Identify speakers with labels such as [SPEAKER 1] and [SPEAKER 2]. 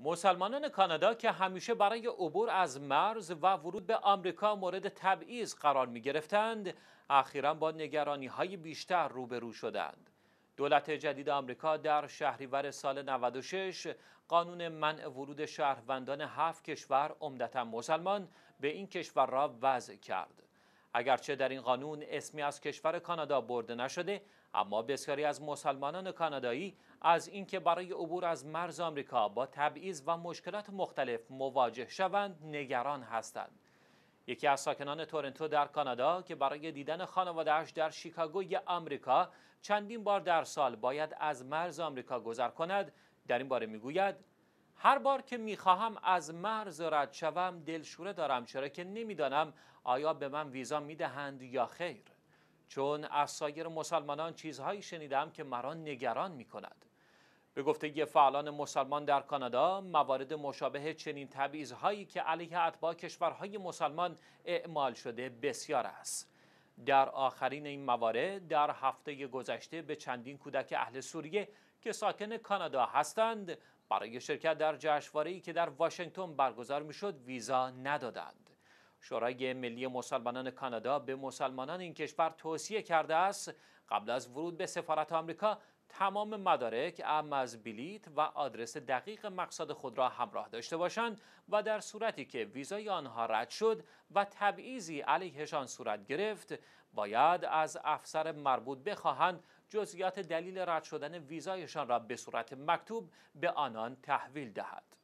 [SPEAKER 1] مسلمانان کانادا که همیشه برای عبور از مرز و ورود به آمریکا مورد تبعیض قرار می گرفتند، اخیرا با نگرانی های بیشتر روبرو شدند. دولت جدید آمریکا در شهریور سال 96 قانون منع ورود شهروندان هفت کشور عمدتا مسلمان به این کشور را وضع کرد. اگرچه در این قانون اسمی از کشور کانادا برده نشده اما بسیاری از مسلمانان کانادایی از اینکه برای عبور از مرز آمریکا با تبعیض و مشکلات مختلف مواجه شوند نگران هستند یکی از ساکنان تورنتو در کانادا که برای دیدن خانوادهاش در شیکاگو یا آمریکا چندین بار در سال باید از مرز آمریکا گذر کند در این باره میگوید هر بار که میخواهم از مرز رد شوم دلشوره دارم چرا که نمیدانم آیا به من ویزا میدهند یا خیر چون از سایر مسلمانان چیزهایی شنیدم که مرا نگران میکند به گفته فعالان مسلمان در کانادا موارد مشابه چنین هایی که علیه اتباع کشورهای مسلمان اعمال شده بسیار است در آخرین این موارد در هفته گذشته به چندین کودک اهل سوریه که ساکن کانادا هستند برای شرکت در جشنواره‌ای که در واشنگتن برگزار میشد ویزا ندادند. شورای ملی مسلمانان کانادا به مسلمانان این کشور توصیه کرده است قبل از ورود به سفارت آمریکا تمام مدارک ام از بلیت و آدرس دقیق مقصد خود را همراه داشته باشند و در صورتی که ویزای آنها رد شد و تبعیضی علیهشان صورت گرفت باید از افسر مربوط بخواهند جزئیات دلیل رد شدن ویزایشان را به صورت مکتوب به آنان تحویل دهد